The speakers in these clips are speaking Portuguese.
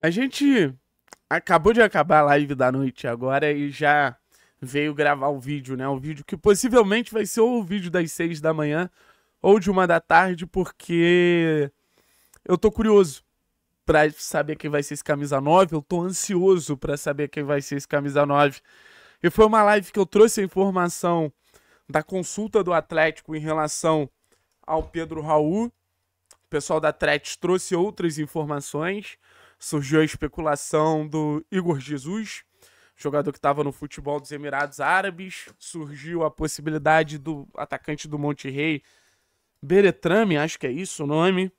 A gente acabou de acabar a live da noite agora e já veio gravar o vídeo, né? O vídeo que possivelmente vai ser ou o vídeo das seis da manhã ou de uma da tarde, porque eu tô curioso pra saber quem vai ser esse camisa 9, eu tô ansioso pra saber quem vai ser esse camisa 9. E foi uma live que eu trouxe a informação da consulta do Atlético em relação ao Pedro Raul. O pessoal da Atlético trouxe outras informações surgiu a especulação do Igor Jesus, jogador que estava no futebol dos Emirados Árabes, surgiu a possibilidade do atacante do Monte Rei, Beretrame, acho que é isso o nome,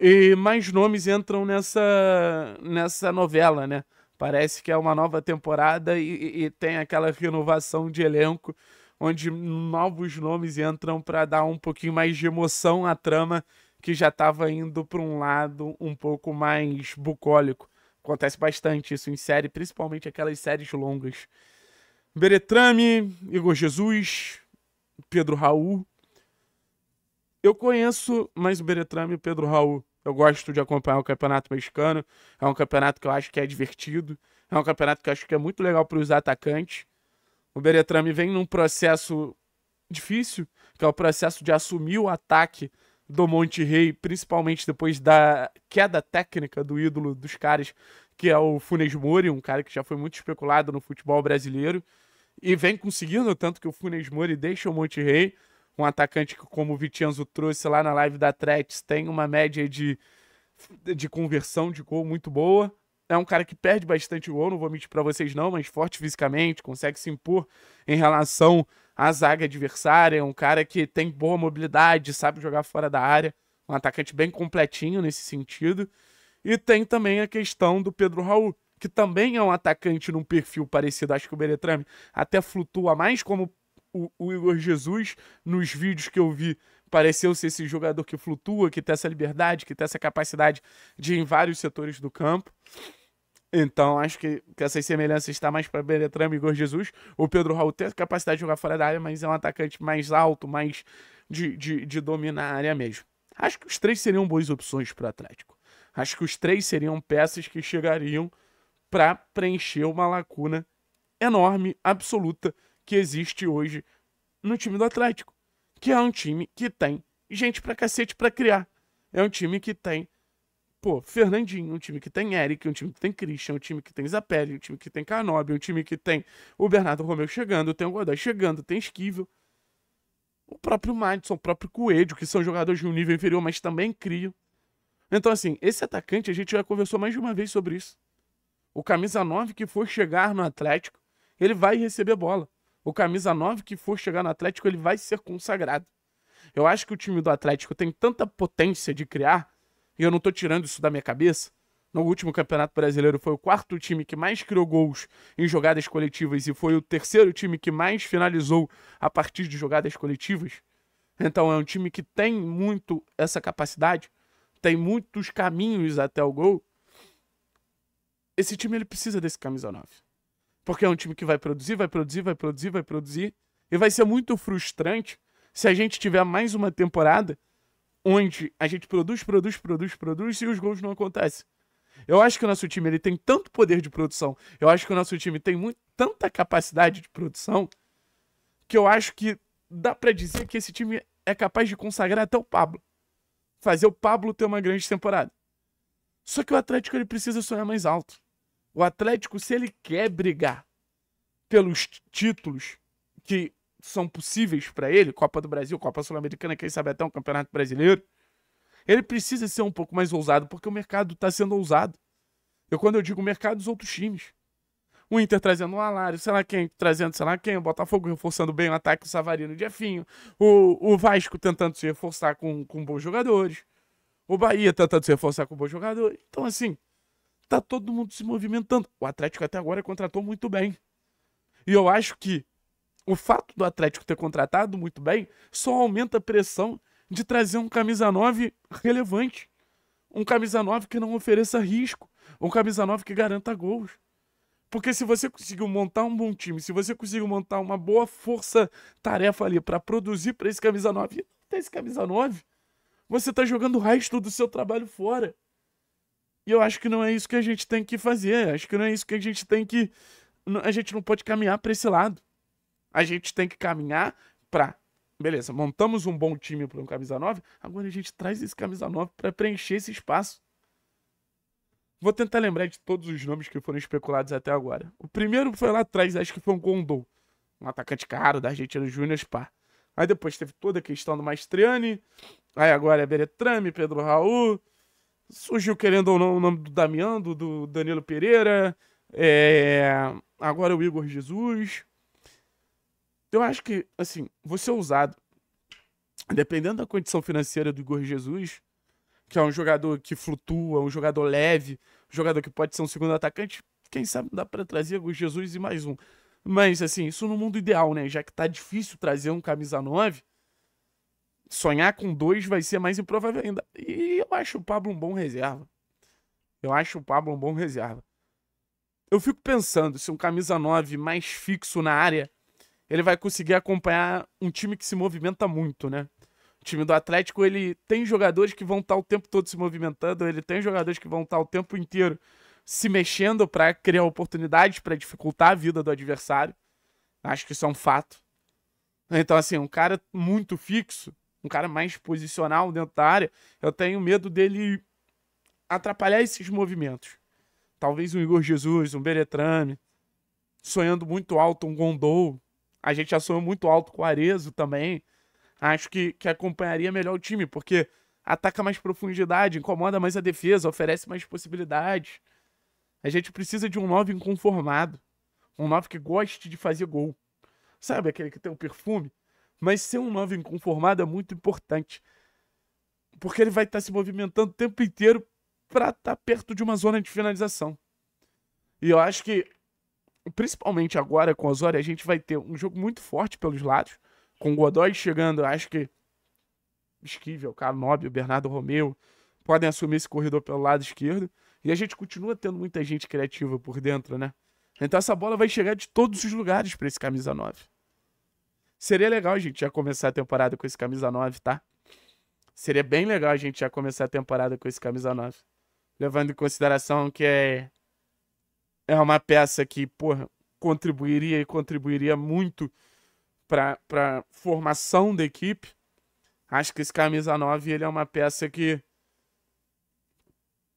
e mais nomes entram nessa, nessa novela, né? Parece que é uma nova temporada e, e tem aquela renovação de elenco, onde novos nomes entram para dar um pouquinho mais de emoção à trama que já estava indo para um lado um pouco mais bucólico. Acontece bastante isso em série, principalmente aquelas séries longas. Beretrame, Igor Jesus, Pedro Raul. Eu conheço mais o Beretrame e o Pedro Raul. Eu gosto de acompanhar o Campeonato Mexicano. É um campeonato que eu acho que é divertido. É um campeonato que eu acho que é muito legal para os atacantes. O Beretrame vem num processo difícil, que é o processo de assumir o ataque do Monte Rei, principalmente depois da queda técnica do ídolo dos caras, que é o Funes Mori, um cara que já foi muito especulado no futebol brasileiro e vem conseguindo, tanto que o Funes Mori deixa o Monte Rei, um atacante que, como o Vitianzo trouxe lá na live da Tretes, tem uma média de, de conversão de gol muito boa. É um cara que perde bastante gol, não vou mentir para vocês não, mas forte fisicamente, consegue se impor em relação a zaga adversária, é um cara que tem boa mobilidade, sabe jogar fora da área, um atacante bem completinho nesse sentido. E tem também a questão do Pedro Raul, que também é um atacante num perfil parecido. Acho que o Beretrame até flutua mais como o, o Igor Jesus nos vídeos que eu vi pareceu ser esse jogador que flutua, que tem essa liberdade, que tem essa capacidade de ir em vários setores do campo. Então, acho que, que essas semelhanças está mais para Beletrama e Igor Jesus. O Pedro Raul tem capacidade de jogar fora da área, mas é um atacante mais alto, mais de, de, de dominar a área mesmo. Acho que os três seriam boas opções para o Atlético. Acho que os três seriam peças que chegariam para preencher uma lacuna enorme, absoluta, que existe hoje no time do Atlético. Que é um time que tem gente para cacete para criar. É um time que tem pô, Fernandinho, um time que tem Eric, um time que tem Christian, um time que tem Zapelli, um time que tem Canobi, um time que tem o Bernardo Romeu chegando, tem o Godoy chegando, tem Esquivel. O próprio Madison, o próprio Coelho, que são jogadores de um nível inferior, mas também criam. Então, assim, esse atacante, a gente já conversou mais de uma vez sobre isso. O camisa 9 que for chegar no Atlético, ele vai receber bola. O camisa 9 que for chegar no Atlético, ele vai ser consagrado. Eu acho que o time do Atlético tem tanta potência de criar e eu não tô tirando isso da minha cabeça, no último Campeonato Brasileiro foi o quarto time que mais criou gols em jogadas coletivas e foi o terceiro time que mais finalizou a partir de jogadas coletivas. Então é um time que tem muito essa capacidade, tem muitos caminhos até o gol. Esse time ele precisa desse camisa 9. Porque é um time que vai produzir, vai produzir, vai produzir, vai produzir e vai ser muito frustrante se a gente tiver mais uma temporada onde a gente produz, produz, produz, produz e os gols não acontecem. Eu acho que o nosso time ele tem tanto poder de produção, eu acho que o nosso time tem muito, tanta capacidade de produção, que eu acho que dá para dizer que esse time é capaz de consagrar até o Pablo. Fazer o Pablo ter uma grande temporada. Só que o Atlético ele precisa sonhar mais alto. O Atlético, se ele quer brigar pelos títulos que são possíveis para ele, Copa do Brasil, Copa Sul-Americana, quem sabe até um Campeonato Brasileiro, ele precisa ser um pouco mais ousado, porque o mercado está sendo ousado. Eu, quando eu digo mercado, os outros times. O Inter trazendo o Alário, sei lá quem, trazendo sei lá quem, o Botafogo reforçando bem o ataque, o Savarino e o o, o Vasco tentando se reforçar com, com bons jogadores, o Bahia tentando se reforçar com bons jogadores. Então, assim, tá todo mundo se movimentando. O Atlético até agora contratou muito bem. E eu acho que o fato do Atlético ter contratado muito bem só aumenta a pressão de trazer um camisa 9 relevante. Um camisa 9 que não ofereça risco. Um camisa 9 que garanta gols. Porque se você conseguiu montar um bom time, se você conseguiu montar uma boa força-tarefa ali para produzir para esse camisa 9, tem esse camisa 9, você tá jogando o resto do seu trabalho fora. E eu acho que não é isso que a gente tem que fazer. Acho que não é isso que a gente tem que. A gente não pode caminhar para esse lado. A gente tem que caminhar para beleza, montamos um bom time para um camisa 9, agora a gente traz esse camisa 9 para preencher esse espaço. Vou tentar lembrar de todos os nomes que foram especulados até agora. O primeiro foi lá atrás, acho que foi um Gondol, um atacante caro da Argentina Júnior Spa. Aí depois teve toda a questão do Maestriani, aí agora é Beretrame, Pedro Raul, surgiu querendo ou não o nome do Damião, do Danilo Pereira, é... agora o Igor Jesus. Então, eu acho que, assim, você ousado, dependendo da condição financeira do Igor Jesus, que é um jogador que flutua, um jogador leve, um jogador que pode ser um segundo atacante, quem sabe dá para trazer Igor Jesus e mais um. Mas, assim, isso no mundo ideal, né? Já que tá difícil trazer um camisa 9, sonhar com dois vai ser mais improvável ainda. E eu acho o Pablo um bom reserva. Eu acho o Pablo um bom reserva. Eu fico pensando se um camisa 9 mais fixo na área ele vai conseguir acompanhar um time que se movimenta muito, né? O time do Atlético, ele tem jogadores que vão estar tá o tempo todo se movimentando, ele tem jogadores que vão estar tá o tempo inteiro se mexendo para criar oportunidades, para dificultar a vida do adversário. Acho que isso é um fato. Então, assim, um cara muito fixo, um cara mais posicional dentro da área, eu tenho medo dele atrapalhar esses movimentos. Talvez um Igor Jesus, um Beretrame, sonhando muito alto, um Gondol. A gente já sonhou muito alto com o Arezo também. Acho que, que acompanharia melhor o time, porque ataca mais profundidade, incomoda mais a defesa, oferece mais possibilidades. A gente precisa de um 9 inconformado. Um 9 que goste de fazer gol. Sabe, aquele que tem um perfume. Mas ser um 9 inconformado é muito importante. Porque ele vai estar tá se movimentando o tempo inteiro para estar tá perto de uma zona de finalização. E eu acho que principalmente agora com o Osório, a gente vai ter um jogo muito forte pelos lados, com o Godoy chegando, acho que Esquivel, Carlos Bernardo Romeu, podem assumir esse corredor pelo lado esquerdo. E a gente continua tendo muita gente criativa por dentro, né? Então essa bola vai chegar de todos os lugares para esse camisa 9. Seria legal a gente já começar a temporada com esse camisa 9, tá? Seria bem legal a gente já começar a temporada com esse camisa 9. Levando em consideração que é é uma peça que, porra, contribuiria e contribuiria muito para a formação da equipe. Acho que esse camisa 9 ele é uma peça que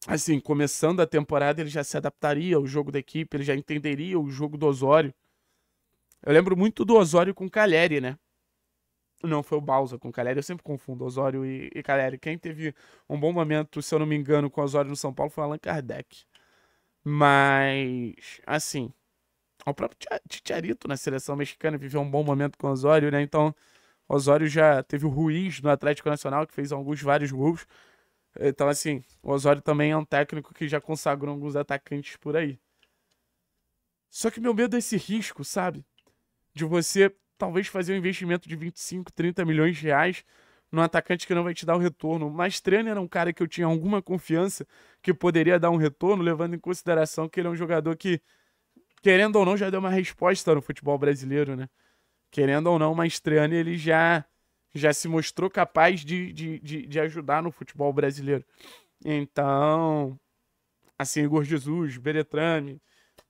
assim, começando a temporada, ele já se adaptaria ao jogo da equipe, ele já entenderia o jogo do Osório. Eu lembro muito do Osório com Calheri, né? Não, foi o Balsa com Calheri. Eu sempre confundo Osório e, e Calheri. Quem teve um bom momento, se eu não me engano, com Osório no São Paulo foi Allan Kardec. Mas, assim, o próprio Titiarito na seleção mexicana viveu um bom momento com o Osório, né? Então, Osório já teve o Ruiz no Atlético Nacional, que fez alguns vários gols. Então, assim, o Osório também é um técnico que já consagrou alguns atacantes por aí. Só que meu medo é esse risco, sabe? De você talvez fazer um investimento de 25, 30 milhões de reais num atacante que não vai te dar um retorno. mas Mastriani era um cara que eu tinha alguma confiança que poderia dar um retorno, levando em consideração que ele é um jogador que, querendo ou não, já deu uma resposta no futebol brasileiro, né? Querendo ou não, o Mastriani ele já, já se mostrou capaz de, de, de, de ajudar no futebol brasileiro. Então, assim, Igor Jesus, Beretrame,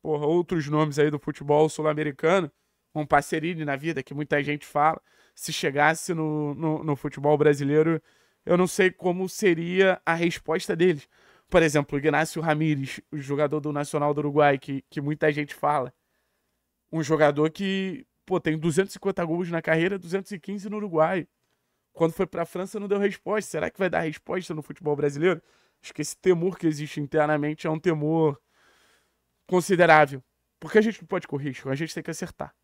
porra, outros nomes aí do futebol sul-americano, um parceirinho na vida, que muita gente fala. Se chegasse no, no, no futebol brasileiro, eu não sei como seria a resposta deles. Por exemplo, Ignacio Ramírez, o jogador do Nacional do Uruguai, que, que muita gente fala. Um jogador que, pô, tem 250 gols na carreira, 215 no Uruguai. Quando foi para a França não deu resposta. Será que vai dar resposta no futebol brasileiro? Acho que esse temor que existe internamente é um temor considerável. Porque a gente não pode correr risco, a gente tem que acertar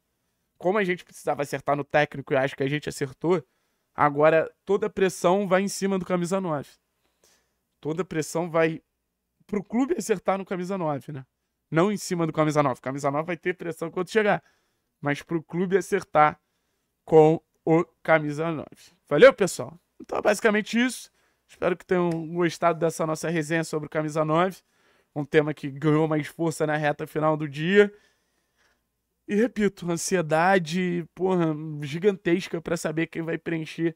como a gente precisava acertar no técnico e acho que a gente acertou, agora toda a pressão vai em cima do camisa 9. Toda a pressão vai pro clube acertar no camisa 9, né? Não em cima do camisa 9. Camisa 9 vai ter pressão quando chegar, mas pro clube acertar com o camisa 9. Valeu, pessoal. Então, é basicamente isso. Espero que tenham gostado dessa nossa resenha sobre o camisa 9, um tema que ganhou mais força na reta final do dia. E repito, ansiedade, porra, gigantesca para saber quem vai preencher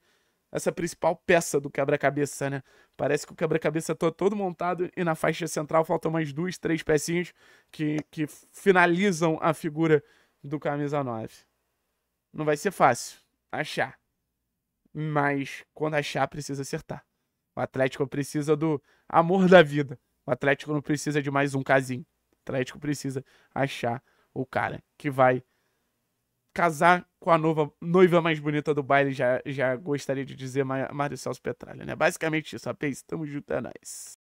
essa principal peça do quebra-cabeça, né? Parece que o quebra-cabeça tá todo montado e na faixa central faltam mais duas, três pecinhas que, que finalizam a figura do camisa 9. Não vai ser fácil achar. Mas quando achar, precisa acertar. O Atlético precisa do amor da vida. O Atlético não precisa de mais um casinho. O Atlético precisa achar o cara que vai casar com a nova, noiva mais bonita do baile, já, já gostaria de dizer Mário Celso Petralha, né? Basicamente isso, rapaz. estamos juntos, é nóis.